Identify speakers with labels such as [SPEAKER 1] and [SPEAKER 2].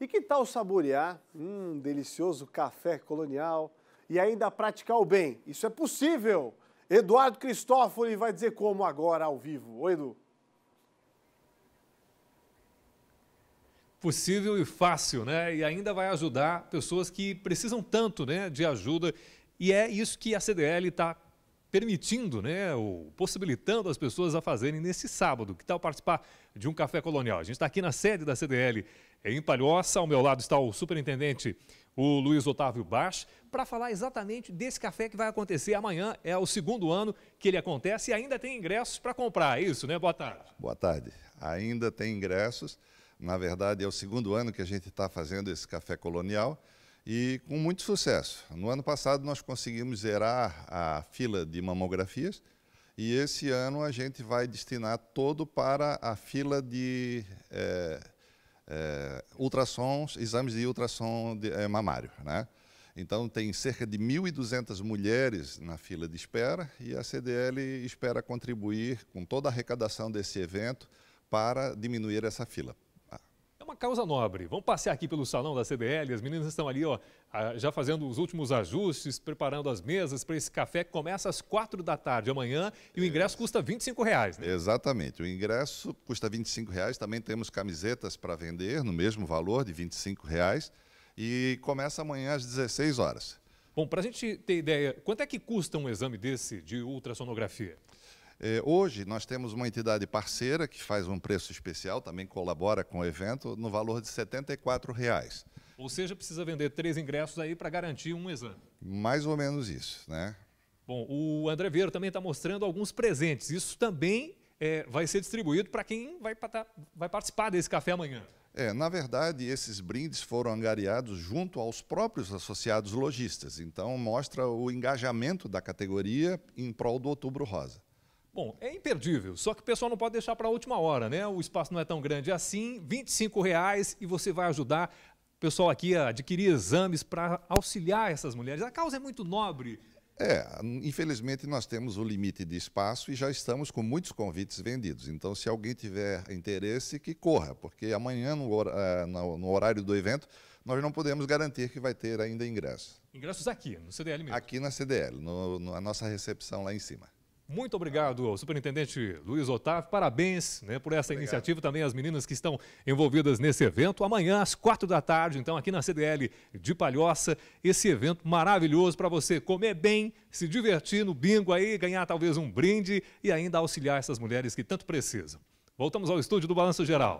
[SPEAKER 1] E que tal saborear um delicioso café colonial e ainda praticar o bem? Isso é possível! Eduardo Cristófoli vai dizer como agora ao vivo. Oi, Edu.
[SPEAKER 2] possível e fácil, né? E ainda vai ajudar pessoas que precisam tanto né, de ajuda. E é isso que a CDL está permitindo, né, ou possibilitando as pessoas a fazerem nesse sábado. Que tal participar de um café colonial? A gente está aqui na sede da CDL em Palhoça. Ao meu lado está o superintendente, o Luiz Otávio Bach, para falar exatamente desse café que vai acontecer amanhã. É o segundo ano que ele acontece e ainda tem ingressos para comprar. É isso, né? Boa tarde.
[SPEAKER 1] Boa tarde. Ainda tem ingressos. Na verdade, é o segundo ano que a gente está fazendo esse café colonial e com muito sucesso. No ano passado nós conseguimos zerar a fila de mamografias e esse ano a gente vai destinar todo para a fila de é, é, ultrassons, exames de ultrassom de, é, mamário, né? Então, tem cerca de 1.200 mulheres na fila de espera e a CDL espera contribuir com toda a arrecadação desse evento para diminuir essa fila
[SPEAKER 2] causa nobre. Vamos passear aqui pelo salão da CDL. As meninas estão ali, ó, já fazendo os últimos ajustes, preparando
[SPEAKER 1] as mesas para esse café que começa às quatro da tarde amanhã
[SPEAKER 2] e o ingresso é. custa 25 reais. Né?
[SPEAKER 1] Exatamente. O ingresso custa 25 reais. Também temos camisetas para vender no mesmo valor de 25 reais e começa amanhã às 16 horas. Bom, para a gente ter
[SPEAKER 2] ideia, quanto é que custa um exame desse de ultrassonografia?
[SPEAKER 1] Eh, hoje, nós temos uma entidade parceira que faz um preço especial, também colabora com o evento, no valor de R$ 74,00.
[SPEAKER 2] Ou seja, precisa vender três ingressos aí para garantir um exame.
[SPEAKER 1] Mais ou menos isso, né?
[SPEAKER 2] Bom, o André Vieira também está mostrando alguns presentes. Isso também é, vai ser distribuído para quem vai, tá, vai participar desse café amanhã.
[SPEAKER 1] É, na verdade, esses brindes foram angariados junto aos próprios associados lojistas. Então, mostra o engajamento da categoria em prol do Outubro Rosa. Bom, é imperdível, só que o
[SPEAKER 2] pessoal não pode deixar para a última hora, né? O espaço não é tão grande assim, R$ reais e você vai ajudar o pessoal aqui a adquirir exames para auxiliar essas mulheres. A causa é muito nobre.
[SPEAKER 1] É, infelizmente nós temos o limite de espaço e já estamos com muitos convites vendidos. Então, se alguém tiver interesse, que corra, porque amanhã, no, é, horário do evento, nós não podemos garantir que vai ter ainda ingressos. Ingressos aqui, no CDL mesmo? Aqui na CDL, no, no, a nossa recepção lá em cima. Muito obrigado, superintendente Luiz
[SPEAKER 2] Otávio. Parabéns né, por essa obrigado. iniciativa. Também as meninas que estão envolvidas nesse evento. Amanhã, às quatro da tarde, então, aqui na CDL de Palhoça, esse evento maravilhoso para você comer bem, se divertir no bingo aí, ganhar talvez um brinde e ainda auxiliar essas mulheres que tanto precisam. Voltamos ao estúdio do Balanço Geral.